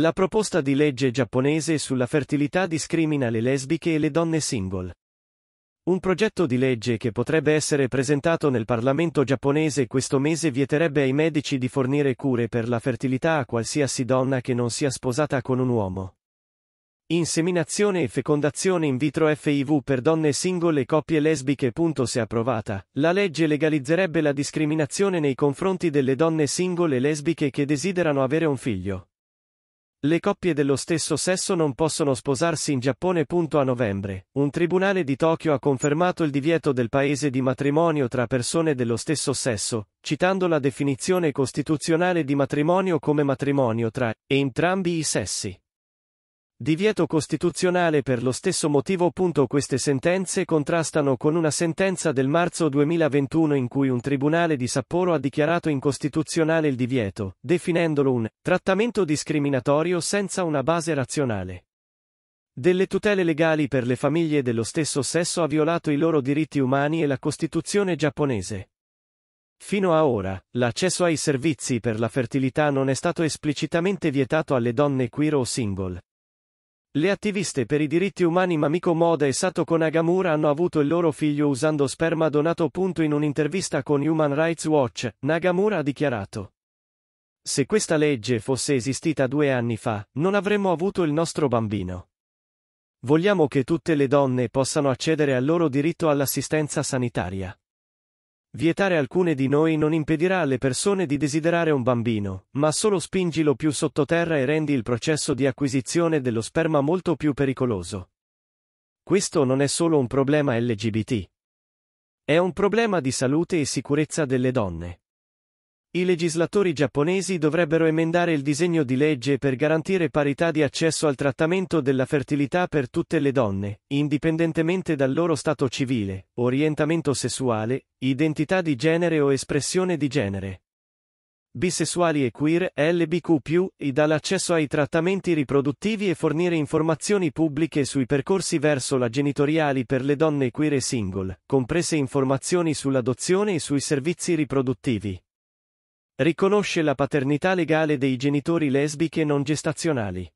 La proposta di legge giapponese sulla fertilità discrimina le lesbiche e le donne single. Un progetto di legge che potrebbe essere presentato nel Parlamento giapponese questo mese vieterebbe ai medici di fornire cure per la fertilità a qualsiasi donna che non sia sposata con un uomo. Inseminazione e fecondazione in vitro FIV per donne single e coppie lesbiche. Se approvata, la legge legalizzerebbe la discriminazione nei confronti delle donne single e lesbiche che desiderano avere un figlio. Le coppie dello stesso sesso non possono sposarsi in Giappone. A novembre, un tribunale di Tokyo ha confermato il divieto del paese di matrimonio tra persone dello stesso sesso, citando la definizione costituzionale di matrimonio come matrimonio tra entrambi i sessi. Divieto costituzionale per lo stesso motivo. Queste sentenze contrastano con una sentenza del marzo 2021 in cui un tribunale di Sapporo ha dichiarato incostituzionale il divieto, definendolo un trattamento discriminatorio senza una base razionale. Delle tutele legali per le famiglie dello stesso sesso ha violato i loro diritti umani e la Costituzione giapponese. Fino a ora, l'accesso ai servizi per la fertilità non è stato esplicitamente vietato alle donne queer o single, le attiviste per i diritti umani Mamiko Moda e Sato Nagamura hanno avuto il loro figlio usando sperma donato. In un'intervista con Human Rights Watch, Nagamura ha dichiarato. Se questa legge fosse esistita due anni fa, non avremmo avuto il nostro bambino. Vogliamo che tutte le donne possano accedere al loro diritto all'assistenza sanitaria. Vietare alcune di noi non impedirà alle persone di desiderare un bambino, ma solo spingilo più sottoterra e rendi il processo di acquisizione dello sperma molto più pericoloso. Questo non è solo un problema LGBT. È un problema di salute e sicurezza delle donne. I legislatori giapponesi dovrebbero emendare il disegno di legge per garantire parità di accesso al trattamento della fertilità per tutte le donne, indipendentemente dal loro stato civile, orientamento sessuale, identità di genere o espressione di genere. Bisessuali e queer, LBQ, e dall'accesso ai trattamenti riproduttivi e fornire informazioni pubbliche sui percorsi verso la genitoriali per le donne queer e single, comprese informazioni sull'adozione e sui servizi riproduttivi. Riconosce la paternità legale dei genitori lesbiche non gestazionali.